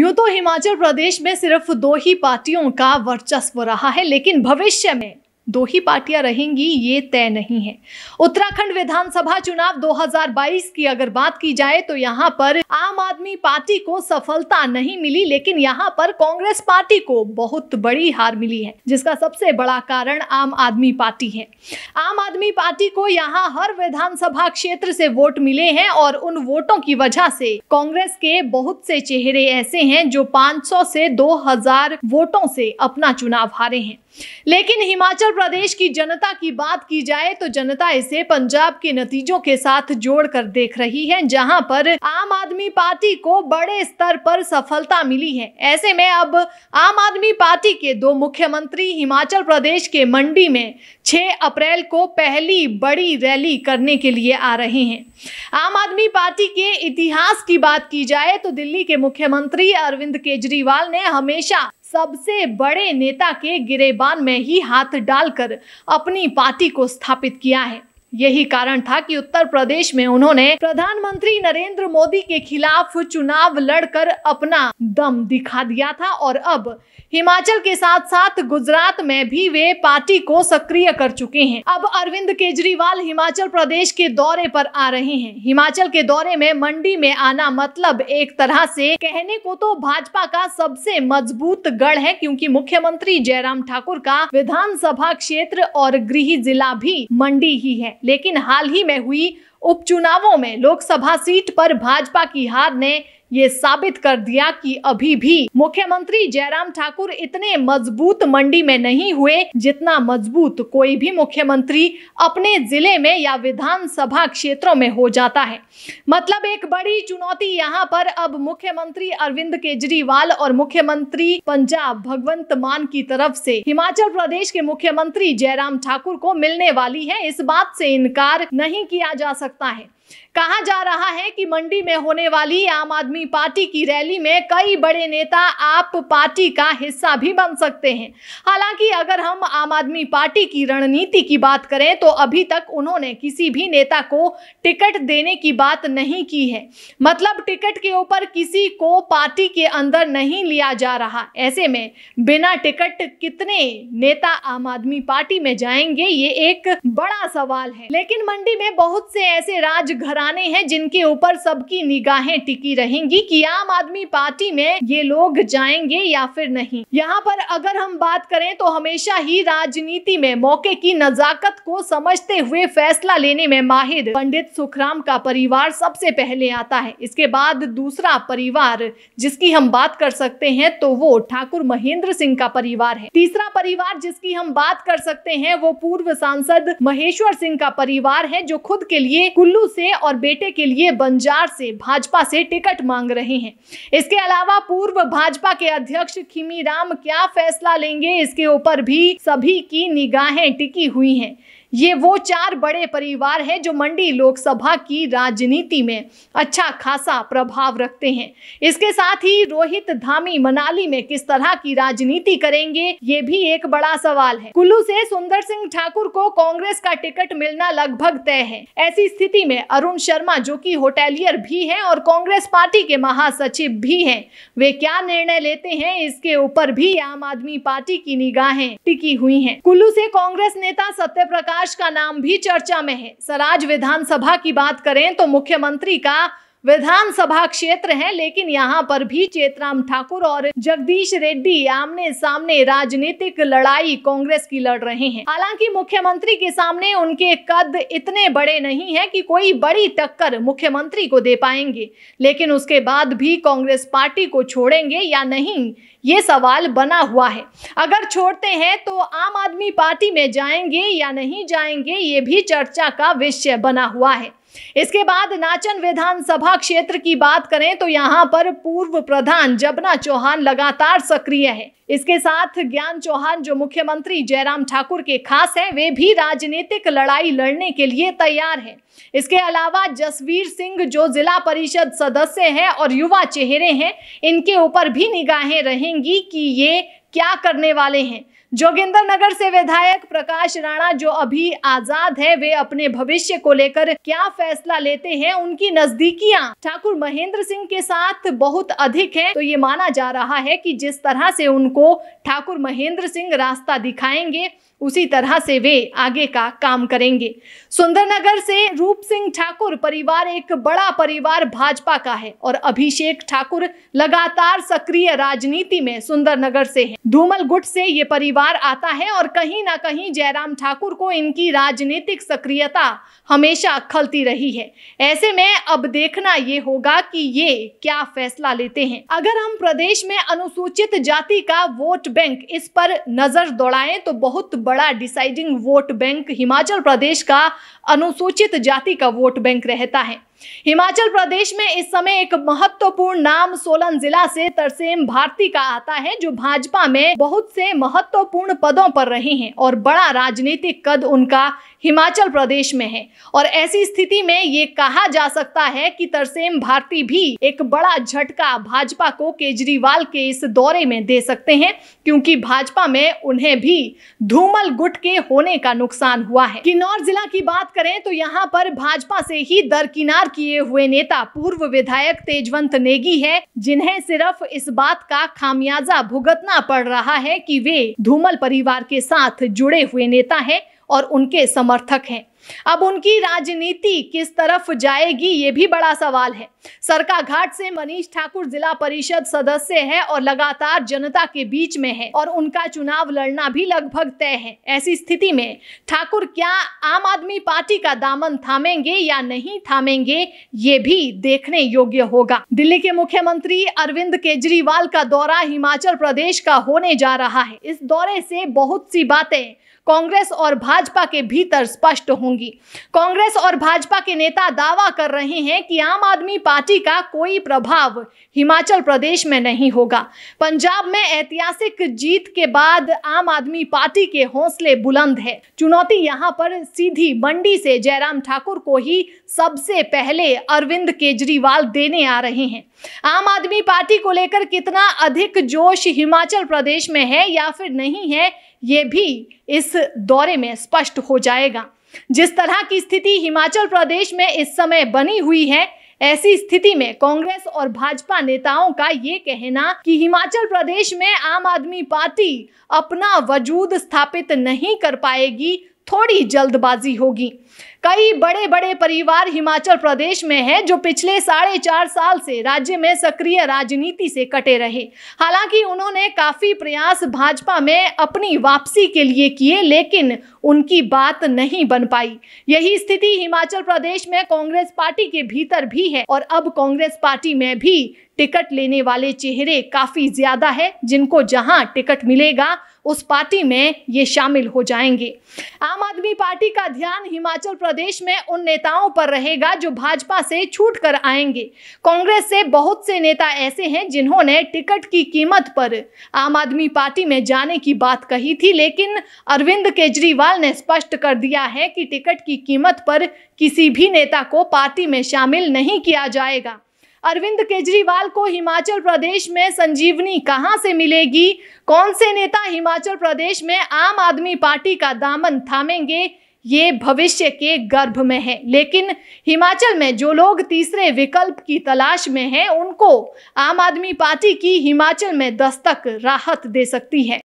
यूं तो हिमाचल प्रदेश में सिर्फ दो ही पार्टियों का वर्चस्व रहा है लेकिन भविष्य में दो ही पार्टियां रहेंगी ये तय नहीं है उत्तराखंड विधानसभा चुनाव 2022 की अगर बात की जाए तो यहाँ पर आम आदमी पार्टी को सफलता नहीं मिली लेकिन यहाँ पर कांग्रेस पार्टी को बहुत बड़ी हार मिली है जिसका सबसे बड़ा कारण आम आदमी पार्टी है आम आदमी पार्टी को यहाँ हर विधानसभा क्षेत्र से वोट मिले हैं और उन वोटों की वजह से कांग्रेस के बहुत से चेहरे ऐसे हैं जो 500 से 2000 वोटों से अपना चुनाव हारे हैं लेकिन हिमाचल प्रदेश की जनता की बात की जाए तो जनता इसे पंजाब के नतीजों के साथ जोड़कर देख रही है जहां पर आम आदमी पार्टी को बड़े स्तर पर सफलता मिली है ऐसे में अब आम आदमी पार्टी के दो मुख्यमंत्री हिमाचल प्रदेश के मंडी में 6 अप्रैल को पहली बड़ी रैली करने के लिए आ रहे हैं आम आदमी पार्टी के इतिहास की बात की जाए तो दिल्ली के मुख्यमंत्री अरविंद केजरीवाल ने हमेशा सबसे बड़े नेता के गिरेबान में ही हाथ डालकर अपनी पार्टी को स्थापित किया है यही कारण था कि उत्तर प्रदेश में उन्होंने प्रधानमंत्री नरेंद्र मोदी के खिलाफ चुनाव लड़कर अपना दम दिखा दिया था और अब हिमाचल के साथ साथ गुजरात में भी वे पार्टी को सक्रिय कर चुके हैं अब अरविंद केजरीवाल हिमाचल प्रदेश के दौरे पर आ रहे हैं हिमाचल के दौरे में मंडी में आना मतलब एक तरह से कहने को तो भाजपा का सबसे मजबूत गढ़ है क्योंकि मुख्यमंत्री जयराम ठाकुर का विधानसभा क्षेत्र और गृह जिला भी मंडी ही है लेकिन हाल ही में हुई उपचुनावों में लोकसभा सीट पर भाजपा की हार ने ये साबित कर दिया कि अभी भी मुख्यमंत्री जयराम ठाकुर इतने मजबूत मंडी में नहीं हुए जितना मजबूत कोई भी मुख्यमंत्री अपने जिले में या विधानसभा क्षेत्रों में हो जाता है मतलब एक बड़ी चुनौती यहाँ पर अब मुख्यमंत्री अरविंद केजरीवाल और मुख्यमंत्री पंजाब भगवंत मान की तरफ से हिमाचल प्रदेश के मुख्यमंत्री जयराम ठाकुर को मिलने वाली है इस बात से इनकार नहीं किया जा सकता आहे कहा जा रहा है कि मंडी में होने वाली आम आदमी पार्टी की रैली में कई बड़े नेता आप पार्टी का हिस्सा भी बन सकते हैं हालांकि अगर हम आम आदमी पार्टी की रणनीति की बात करें तो अभी तक उन्होंने किसी भी नेता को टिकट देने की बात नहीं की है मतलब टिकट के ऊपर किसी को पार्टी के अंदर नहीं लिया जा रहा ऐसे में बिना टिकट कितने नेता आम आदमी पार्टी में जाएंगे ये एक बड़ा सवाल है लेकिन मंडी में बहुत से ऐसे राज घराने हैं जिनके ऊपर सबकी निगाहें टिकी रहेंगी कि आम आदमी पार्टी में ये लोग जाएंगे या फिर नहीं यहाँ पर अगर हम बात करें तो हमेशा ही राजनीति में मौके की नजाकत को समझते हुए फैसला लेने में माहिर पंडित सुखराम का परिवार सबसे पहले आता है इसके बाद दूसरा परिवार जिसकी हम बात कर सकते हैं तो वो ठाकुर महेंद्र सिंह का परिवार है तीसरा परिवार जिसकी हम बात कर सकते हैं वो पूर्व सांसद महेश्वर सिंह का परिवार है जो खुद के लिए कुल्लू से लिए और बेटे के लिए बंजार से भाजपा से टिकट मांग रहे हैं इसके अलावा पूर्व भाजपा के अध्यक्ष खिमी राम क्या फैसला लेंगे इसके ऊपर भी सभी की निगाहें टिकी हुई हैं ये वो चार बड़े परिवार हैं जो मंडी लोकसभा की राजनीति में अच्छा खासा प्रभाव रखते हैं इसके साथ ही रोहित धामी मनाली में किस तरह की राजनीति करेंगे ये भी एक बड़ा सवाल है कुल्लू से सुंदर सिंह ठाकुर को कांग्रेस का टिकट मिलना लगभग तय है ऐसी स्थिति में अरुण शर्मा जो की होटेलियर भी है और कांग्रेस पार्टी के महासचिव भी है वे क्या निर्णय लेते हैं इसके ऊपर भी आम आदमी पार्टी की निगाहें टिकी हुई है कुल्लू से कांग्रेस नेता सत्य प्रकाश प्रकाश का नाम भी चर्चा में है सराज विधानसभा की बात करें तो मुख्यमंत्री का विधानसभा क्षेत्र हैं लेकिन यहाँ पर भी चेतराम ठाकुर और जगदीश रेड्डी आमने सामने राजनीतिक लड़ाई कांग्रेस की लड़ रहे हैं हालांकि मुख्यमंत्री के सामने उनके कद इतने बड़े नहीं हैं कि कोई बड़ी टक्कर मुख्यमंत्री को दे पाएंगे लेकिन उसके बाद भी कांग्रेस पार्टी को छोड़ेंगे या नहीं ये सवाल बना हुआ है अगर छोड़ते हैं तो आम आदमी पार्टी में जाएंगे या नहीं जाएंगे ये भी चर्चा का विषय बना हुआ है इसके बाद नाचन विधानसभा क्षेत्र की बात करें तो यहाँ पर पूर्व प्रधान जबना चौहान लगातार सक्रिय है इसके साथ ज्ञान चौहान जो मुख्यमंत्री जयराम ठाकुर के खास हैं वे भी राजनीतिक लड़ाई लड़ने के लिए तैयार हैं इसके अलावा जसवीर सिंह जो जिला परिषद सदस्य हैं और युवा चेहरे हैं इनके ऊपर भी निगाहें रहेंगी कि ये क्या करने वाले हैं जोगिंदर नगर से विधायक प्रकाश राणा जो अभी आजाद है वे अपने भविष्य को लेकर क्या फैसला लेते हैं उनकी नजदीकियां ठाकुर महेंद्र सिंह के साथ बहुत अधिक है तो ये माना जा रहा है कि जिस तरह से उनको ठाकुर महेंद्र सिंह रास्ता दिखाएंगे उसी तरह से वे आगे का काम करेंगे सुंदरनगर से रूप सिंह ठाकुर परिवार एक बड़ा परिवार भाजपा का है और अभिषेक ठाकुर लगातार सक्रिय राजनीति में सुंदरनगर से है धूमल गुट से ये परिवार आता है और कहीं ना कहीं जयराम ठाकुर को इनकी राजनीतिक सक्रियता हमेशा खलती रही है ऐसे में अब देखना ये होगा की ये क्या फैसला लेते हैं अगर हम प्रदेश में अनुसूचित जाति का वोट बैंक इस पर नजर दौड़ाए तो बहुत बड़ा deciding vote bank Himachal Pradesh का अनुसूचित जाति का वोट बैंक रहता है हिमाचल प्रदेश में इस समय एक महत्वपूर्ण नाम सोलन जिला से तरसेम भारती का आता है जो भाजपा में बहुत से महत्वपूर्ण पदों पर रहे हैं और बड़ा राजनीतिक कद उनका हिमाचल प्रदेश में है और ऐसी स्थिति में ये कहा जा सकता है कि तरसेम भारती भी एक बड़ा झटका भाजपा को केजरीवाल के इस दौरे में दे सकते हैं क्योंकि भाजपा में उन्हें भी धूमल गुट के होने का नुकसान हुआ है किन्नौर जिला की बात करें तो यहाँ पर भाजपा से ही दरकिनार किए हुए नेता पूर्व विधायक तेजवंत नेगी है जिन्हें सिर्फ इस बात का खामियाजा भुगतना पड़ रहा है कि वे धूमल परिवार के साथ जुड़े हुए नेता हैं और उनके समर्थक हैं अब उनकी राजनीति किस तरफ जाएगी ये भी बड़ा सवाल है सरका घाट से मनीष ठाकुर जिला परिषद सदस्य है और लगातार जनता के बीच में है और उनका चुनाव लड़ना भी लगभग तय है ऐसी स्थिति में ठाकुर क्या आम आदमी पार्टी का दामन थामेंगे या नहीं थामेंगे ये भी देखने योग्य होगा दिल्ली के मुख्यमंत्री अरविंद केजरीवाल का दौरा हिमाचल प्रदेश का होने जा रहा है इस दौरे से बहुत सी बातें कांग्रेस और भाजपा के भीतर स्पष्ट होंगी कांग्रेस और भाजपा के नेता दावा कर रहे हैं कि आम आदमी पार्टी का कोई प्रभाव हिमाचल प्रदेश में नहीं होगा पंजाब में ऐतिहासिक जीत के बाद आम आदमी पार्टी के हौसले बुलंद है चुनौती यहाँ पर सीधी मंडी से जयराम ठाकुर को ही सबसे पहले अरविंद केजरीवाल देने आ रहे हैं आम आदमी पार्टी को लेकर कितना अधिक जोश हिमाचल प्रदेश में है या फिर नहीं है ये भी इस दौरे में स्पष्ट हो जाएगा जिस तरह की स्थिति हिमाचल प्रदेश में इस समय बनी हुई है ऐसी स्थिति में कांग्रेस और भाजपा नेताओं का ये कहना कि हिमाचल प्रदेश में आम आदमी पार्टी अपना वजूद स्थापित नहीं कर पाएगी थोड़ी जल्दबाजी होगी कई बड़े बड़े परिवार हिमाचल प्रदेश में हैं जो पिछले साढ़े चार साल से राज्य में सक्रिय राजनीति से कटे रहे हालांकि उन्होंने काफ़ी प्रयास भाजपा में अपनी वापसी के लिए किए लेकिन उनकी बात नहीं बन पाई यही स्थिति हिमाचल प्रदेश में कांग्रेस पार्टी के भीतर भी है और अब कांग्रेस पार्टी में भी टिकट लेने वाले चेहरे काफ़ी ज़्यादा है जिनको जहाँ टिकट मिलेगा उस पार्टी में ये शामिल हो जाएंगे आम आदमी पार्टी का ध्यान हिमाचल प्रदेश में उन नेताओं पर रहेगा जो भाजपा से छूट कर आएंगे कांग्रेस से बहुत से नेता ऐसे हैं जिन्होंने टिकट की कीमत पर आम आदमी पार्टी में जाने की बात कही थी लेकिन अरविंद केजरीवाल ने स्पष्ट कर दिया है कि टिकट की कीमत पर किसी भी नेता को पार्टी में शामिल नहीं किया जाएगा अरविंद केजरीवाल को हिमाचल प्रदेश में संजीवनी कहां से मिलेगी कौन से नेता हिमाचल प्रदेश में आम आदमी पार्टी का दामन थामेंगे ये भविष्य के गर्भ में है लेकिन हिमाचल में जो लोग तीसरे विकल्प की तलाश में हैं उनको आम आदमी पार्टी की हिमाचल में दस्तक राहत दे सकती है